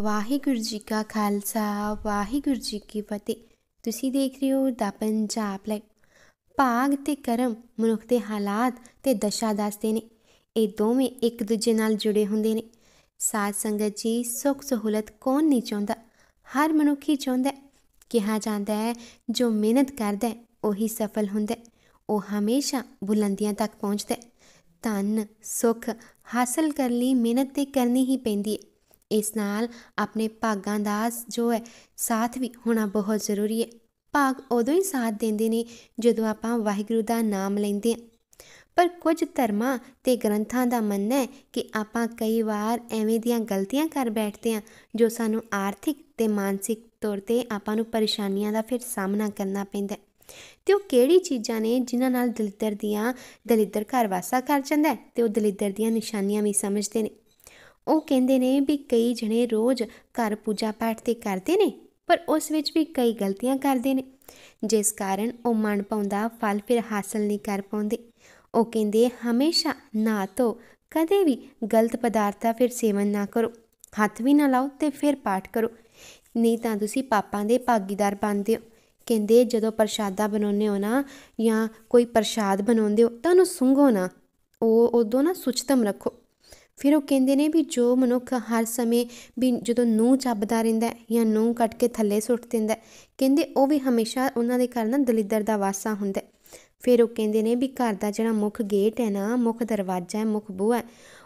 ਵਾਹਿਗੁਰੂ ਜੀ ਕਾ ਖਾਲਸਾ ਵਾਹਿਗੁਰੂ ਜੀ ਕੀ ਫਤਿਹ ਤੁਸੀਂ ਦੇਖ ਰਹੇ ਹੋ ਦਾ ਪੰਜਾਬ ਲੈ ਭਾਗ ਤੇ ਕਰਮ ਮਨੁੱਖ ਦੇ ਹਾਲਾਤ ਤੇ ਦਸ਼ਾ ਦੱਸਦੇ ਨੇ ਇਹ ਦੋਵੇਂ ਇੱਕ ਦੂਜੇ ਨਾਲ ਜੁੜੇ ਹੁੰਦੇ ਨੇ ਸਾਧ ਸੰਗਤ ਜੀ ਸੁਖ ਸਹੂਲਤ ਕੌਣ ਨਹੀਂ ਚਾਹੁੰਦਾ ਹਰ ਮਨੁੱਖ ਹੀ ਚਾਹੁੰਦਾ ਕਿਹਾ ਜਾਂਦਾ ਹੈ ਜੋ ਮਿਹਨਤ ਕਰਦਾ ਹੈ ਉਹੀ ਸਫਲ ਹੁੰਦਾ ਹੈ ਉਹ ਹਮੇਸ਼ਾ ਬੁਲੰਦੀਆਂ ਤੱਕ ਪਹੁੰਚਦਾ ਤਨ ਧਨ ਸੁਖ ਹਾਸਲ ਕਰਨ ਲਈ ਮਿਹਨਤ ਤੇ ਕਰਨੀ ਹੀ ਪੈਂਦੀ ਹੈ ਇਸ ਨਾਲ ਆਪਣੇ ਭਾਗਾਂ ਦਾ ਜੋ ਹੈ ਸਾਥ ਵੀ ਹੋਣਾ ਬਹੁਤ ਜ਼ਰੂਰੀ ਹੈ ਭਾਗ ਉਦੋਂ ਹੀ ਸਾਥ ਦਿੰਦੇ ਨੇ ਜਦੋਂ ਆਪਾਂ ਵਾਹਿਗੁਰੂ ਦਾ ਨਾਮ ਲੈਂਦੇ ਹਾਂ ਪਰ ਕੁਝ ਧਰਮਾਂ ਤੇ ਗ੍ਰੰਥਾਂ ਦਾ ਮੰਨਣਾ ਹੈ ਕਿ ਆਪਾਂ ਕਈ ਵਾਰ ਐਵੇਂ ਦੀਆਂ ਗਲਤੀਆਂ ਕਰ ਬੈਠਦੇ ਹਾਂ ਜੋ ਸਾਨੂੰ ਆਰਥਿਕ ਤੇ ਮਾਨਸਿਕ ਤੌਰ ਤੇ ਆਪਾਂ ਨੂੰ ਪਰੇਸ਼ਾਨੀਆਂ ਦਾ ਫਿਰ ਸਾਹਮਣਾ ਕਰਨਾ ਪੈਂਦਾ ਹੈ ਤੇ ਉਹ ਕਿਹੜੀ ਚੀਜ਼ਾਂ ਨੇ ਜਿਨ੍ਹਾਂ ਨਾਲ ਦਲਿੱਦਰ ਦੀਆਂ ਦਲਿੱਦਰ ਘਰ ਵਾਸਾ ਕਰ ਜਾਂਦਾ ਤੇ ਉਹ ਦਲਿੱਦਰ ਦੀਆਂ ਨਿਸ਼ਾਨੀਆਂ ਵੀ ਸਮਝਦੇ ਨੇ ਉਹ ਕਹਿੰਦੇ ਨੇ ਵੀ ਕਈ ਜਣੇ ਰੋਜ਼ ਘਰ ਪੂਜਾ ਪਾਠ ਤੇ ਕਰਦੇ ਨੇ ਪਰ ਉਸ ਵਿੱਚ ਵੀ ਕਈ ਗਲਤੀਆਂ ਕਰਦੇ ਨੇ ਜਿਸ ਕਾਰਨ ਉਹ ਮਨ ਪਾਉਂਦਾ ਫਲ ਫਿਰ ਹਾਸਲ ਨਹੀਂ ਕਰ ਪਾਉਂਦੇ ਉਹ ਕਹਿੰਦੇ ਹਮੇਸ਼ਾ ਨਾ ਤੋ ਕਦੇ ਵੀ ਗਲਤ ਪਦਾਰਥਾ ਫਿਰ ਸੇਵਨ ਨਾ ਕਰੋ ਹੱਥ ਵੀ ਨਾ ਲਾਓ ਤੇ ਫਿਰ ਪਾਠ ਕਰੋ ਨਹੀਂ ਤਾਂ ਤੁਸੀਂ ਪਾਪਾਂ ਦੇ ਭਾਗੀਦਾਰ ਬਣਦੇ ਹੋ ਕਹਿੰਦੇ ਜਦੋਂ ਪ੍ਰਸ਼ਾਦਾ ਬਣਾਉਨੇ ਹੋ ਨਾ ਜਾਂ ਕੋਈ ਪ੍ਰਸ਼ਾਦ ਬਣਾਉਂਦੇ ਹੋ ਤਾਂ ਉਹਨੂੰ ਸੁੰਘੋ ਨਾ ਉਹ ਉਦੋਂ ਨਾ ਸੁਚਤਮ ਰੱਖੋ ਫਿਰ ਉਹ ਕਹਿੰਦੇ ਨੇ ਵੀ ਜੋ ਮਨੁੱਖ ਹਰ ਸਮੇਂ ਵੀ ਜਦੋਂ ਨੂੰ ਚੱਬਦਾ ਰਹਿੰਦਾ ਜਾਂ ਨੂੰ ਕੱਟ ਕੇ ਥੱਲੇ ਸੁੱਟ ਦਿੰਦਾ ਕਹਿੰਦੇ ਉਹ ਵੀ ਹਮੇਸ਼ਾ ਉਹਨਾਂ ਦੇ ਘਰ ਨਾ ਦਲਿੱਦਰ ਦਾ ਵਾਸਾ ਹੁੰਦਾ ਫਿਰ ਉਹ ਕਹਿੰਦੇ ਨੇ ਵੀ ਘਰ ਦਾ ਜਿਹੜਾ ਮੁੱਖ ਗੇਟ ਹੈ ਨਾ ਮੁੱਖ ਦਰਵਾਜ਼ਾ ਹੈ ਮੁੱਖ ਬੂਹਾ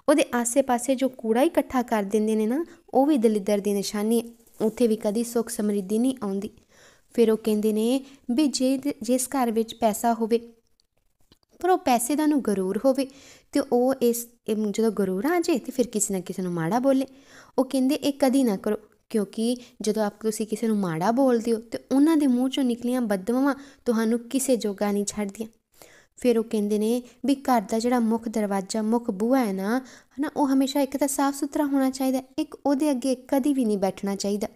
ਉਹਦੇ ਆਸੇ-ਪਾਸੇ ਜੋ ਕੂੜਾ ਇਕੱਠਾ ਕਰ ਦਿੰਦੇ ਨੇ ਨਾ ਉਹ ਵੀ ਦਲਿੱਦਰ ਦੀ ਨਿਸ਼ਾਨੀ ਹੈ ਉੱਥੇ ਵੀ ਕਦੀ ਸੁੱਖ ਸਮਰਿੱਧੀ ਨਹੀਂ ਆਉਂਦੀ ਫਿਰ ਉਹ ਕਹਿੰਦੇ ਨੇ ਵੀ ਜੇ ਜਿਸ ਘਰ ਵਿੱਚ ਪੈਸਾ ਹੋਵੇ ਪਰ ਉਹ ਪੈਸੇ ਦਾ ਨੂੰ ਗਰੂਰ ਹੋਵੇ ਤੇ ਉਹ ਇਸ ਜਦੋਂ ਗਰੂਰ ਆ ਜੇ ਤੇ ਫਿਰ ਕਿਸੇ ਨਾ ਕਿਸੇ ਨੂੰ ਮਾੜਾ ਬੋਲੇ ਉਹ ਕਹਿੰਦੇ ਇਹ ਕਦੀ ਨਾ ਕਰੋ ਕਿਉਂਕਿ ਜਦੋਂ ਆਪ ਤੁਸੀਂ ਕਿਸੇ ਨੂੰ ਮਾੜਾ ਬੋਲਦੇ ਹੋ ਤੇ ਉਹਨਾਂ ਦੇ ਮੂੰਹ ਚੋਂ ਨਿਕਲੀਆਂ ਬਦਦਵਾਵਾਂ ਤੁਹਾਨੂੰ ਕਿਸੇ ਜੋਗਾ ਨਹੀਂ ਛੱਡਦੀਆਂ ਫਿਰ ਉਹ ਕਹਿੰਦੇ ਨੇ ਵੀ ਘਰ ਦਾ ਜਿਹੜਾ ਮੁੱਖ ਦਰਵਾਜ਼ਾ ਮੁੱਖ ਬੂਹਾ ਹੈ ਨਾ ਹਨਾ ਉਹ ਹਮੇਸ਼ਾ ਇੱਕ ਤਾਂ ਸਾਫ਼ ਸੁਥਰਾ ਹੋਣਾ ਚਾਹੀਦਾ ਇੱਕ ਉਹਦੇ ਅੱਗੇ ਕਦੀ ਵੀ ਨਹੀਂ ਬੈਠਣਾ ਚਾਹੀਦਾ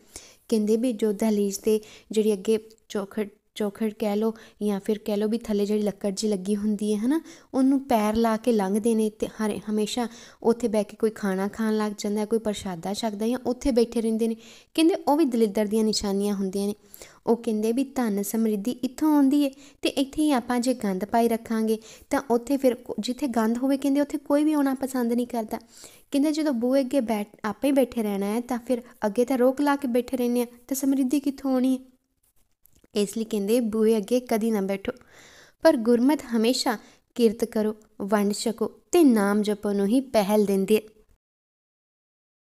ਕਹਿੰਦੇ ਵੀ ਜੋ ਦਹਲੀਜ਼ ਤੇ ਜਿਹੜੀ ਅੱਗੇ ਚੌਖਟ ਚੌਖੜ ਕਹਿ ਲੋ ਜਾਂ ਫਿਰ ਕਹਿ ਲੋ ਵੀ ਥੱਲੇ ਜਿਹੜੀ ਲੱਕੜ ਜੀ ਲੱਗੀ ਹੁੰਦੀ ਹੈ ਹਨਾ ਉਹਨੂੰ ਪੈਰ ਲਾ ਕੇ ਲੰਘਦੇ ਨੇ ਤੇ ਹਰ ਹਮੇਸ਼ਾ ਉੱਥੇ ਬੈ ਕੇ ਕੋਈ ਖਾਣਾ ਖਾਣ ਲੱਗ ਜਾਂਦਾ ਕੋਈ ਪ੍ਰਸ਼ਾਦਾ ਛਕਦਾ ਜਾਂ ਉੱਥੇ ਬੈਠੇ ਰਹਿੰਦੇ ਨੇ ਕਹਿੰਦੇ ਉਹ ਵੀ ਦਲਿੱਦਰ ਦੀਆਂ ਨਿਸ਼ਾਨੀਆਂ ਹੁੰਦੀਆਂ ਨੇ ਉਹ ਕਹਿੰਦੇ ਵੀ ਧਨ ਸਮਰਿੱਧੀ ਇੱਥੋਂ ਆਉਂਦੀ ਏ ਤੇ ਇੱਥੇ ਹੀ ਆਪਾਂ ਜੇ ਗੰਦ ਪਾਈ ਰੱਖਾਂਗੇ ਤਾਂ ਉੱਥੇ ਫਿਰ ਜਿੱਥੇ ਗੰਦ ਹੋਵੇ ਕਹਿੰਦੇ ਉੱਥੇ ਕੋਈ ਵੀ ਆਉਣਾ ਪਸੰਦ ਨਹੀਂ ਕਰਦਾ ਕਹਿੰਦੇ ਜਦੋਂ ਬੂਹੇ ਅੱਗੇ ਬੈਠ ਆਪੇ ਹੀ ਬੈਠੇ ਰਹਿਣਾ ਹੈ ਤਾਂ ਫਿਰ ਅੱਗੇ ਤਾਂ ਰੋਕ ਲਾ ਕੇ ਬੈਠੇ ਰਹਿਣੇ ਆ ਤਾਂ ਸਮਰਿੱਧੀ ਕਿੱਥੋਂ ਆਉਣੀ ਹੈ ਇਸ ਲਈ ਕਹਿੰਦੇ ਬੂਹੇ ਅੱਗੇ ਕਦੀ ਨਾ ਬੈਠੋ ਪਰ ਗੁਰਮਤ ਹਮੇਸ਼ਾ ਕੀਰਤ ਕਰੋ ਵੰਡ ਛਕੋ ਤੇ ਨਾਮ ਜਪੋ ਨੂੰ ਹੀ ਪਹਿਲ ਦਿੰਦੇ